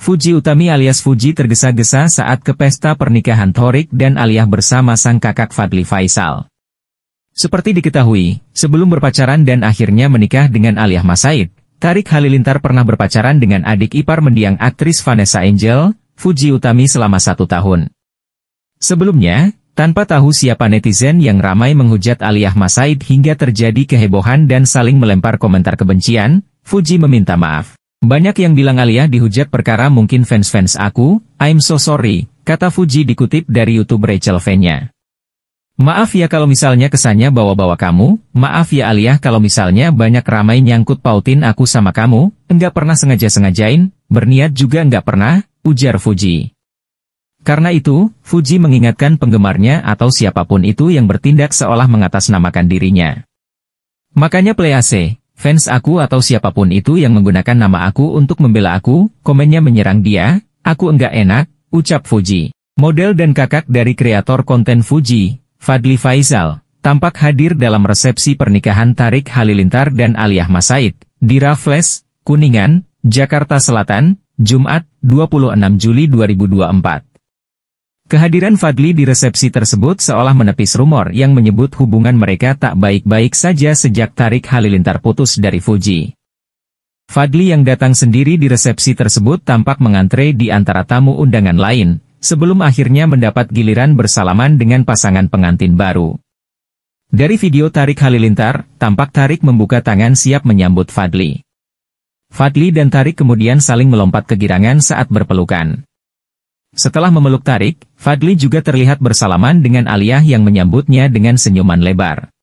Fuji Utami alias Fuji tergesa-gesa saat ke pesta pernikahan Thorik dan Aliyah bersama sang kakak Fadli Faisal. Seperti diketahui, sebelum berpacaran dan akhirnya menikah dengan Aliyah Masaid, Tarik Halilintar pernah berpacaran dengan adik ipar mendiang aktris Vanessa Angel, Fuji Utami selama satu tahun. Sebelumnya, tanpa tahu siapa netizen yang ramai menghujat Aliyah Masaid hingga terjadi kehebohan dan saling melempar komentar kebencian, Fuji meminta maaf. Banyak yang bilang Alia dihujat perkara mungkin fans-fans aku, I'm so sorry, kata Fuji dikutip dari YouTube Rachel Fenya. Maaf ya kalau misalnya kesannya bawa-bawa kamu, maaf ya Alia kalau misalnya banyak ramai nyangkut pautin aku sama kamu, enggak pernah sengaja-sengajain, berniat juga enggak pernah, ujar Fuji. Karena itu, Fuji mengingatkan penggemarnya atau siapapun itu yang bertindak seolah mengatasnamakan dirinya. Makanya Please, fans aku atau siapapun itu yang menggunakan nama aku untuk membela aku, komennya menyerang dia, aku enggak enak, ucap Fuji. Model dan kakak dari kreator konten Fuji, Fadli Faisal, tampak hadir dalam resepsi pernikahan Tarik Halilintar dan Aliyah Masaid, di Raffles, Kuningan, Jakarta Selatan, Jumat, 26 Juli 2024. Kehadiran Fadli di resepsi tersebut seolah menepis rumor yang menyebut hubungan mereka tak baik-baik saja sejak Tarik Halilintar putus dari Fuji. Fadli yang datang sendiri di resepsi tersebut tampak mengantre di antara tamu undangan lain, sebelum akhirnya mendapat giliran bersalaman dengan pasangan pengantin baru. Dari video Tarik Halilintar, tampak Tarik membuka tangan siap menyambut Fadli. Fadli dan Tarik kemudian saling melompat kegirangan saat berpelukan. Setelah memeluk Tarik, Fadli juga terlihat bersalaman dengan Aliyah yang menyambutnya dengan senyuman lebar.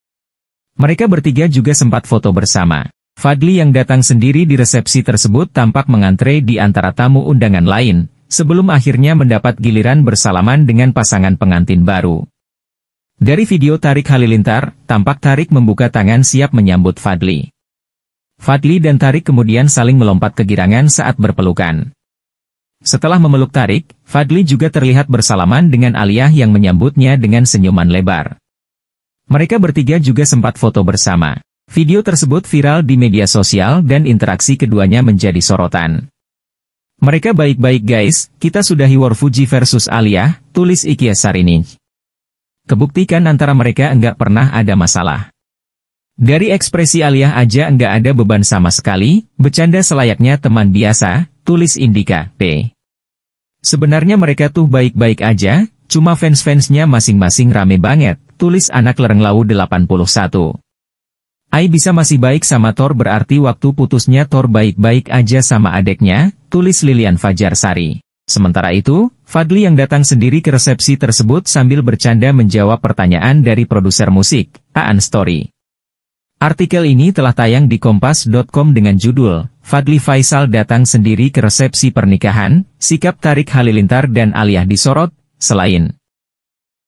Mereka bertiga juga sempat foto bersama. Fadli yang datang sendiri di resepsi tersebut tampak mengantre di antara tamu undangan lain, sebelum akhirnya mendapat giliran bersalaman dengan pasangan pengantin baru. Dari video Tarik Halilintar, tampak Tarik membuka tangan siap menyambut Fadli. Fadli dan Tarik kemudian saling melompat kegirangan saat berpelukan. Setelah memeluk Tarik, Fadli juga terlihat bersalaman dengan Aliyah yang menyambutnya dengan senyuman lebar. Mereka bertiga juga sempat foto bersama. Video tersebut viral di media sosial dan interaksi keduanya menjadi sorotan. Mereka baik-baik guys, kita sudahi War Fuji versus Aliyah, tulis Ikia Sarini. Kebuktikan antara mereka enggak pernah ada masalah. Dari ekspresi Aliyah aja enggak ada beban sama sekali, bercanda selayaknya teman biasa, tulis Indika, P. Sebenarnya mereka tuh baik-baik aja, cuma fans-fansnya masing-masing rame banget, tulis anak lereng lau 81. Ai bisa masih baik sama Thor berarti waktu putusnya Thor baik-baik aja sama adeknya, tulis Lilian Fajar Sari. Sementara itu, Fadli yang datang sendiri ke resepsi tersebut sambil bercanda menjawab pertanyaan dari produser musik, Aan Story. Artikel ini telah tayang di kompas.com dengan judul, Fadli Faisal datang sendiri ke resepsi pernikahan, sikap tarik Halilintar dan Aliyah disorot, selain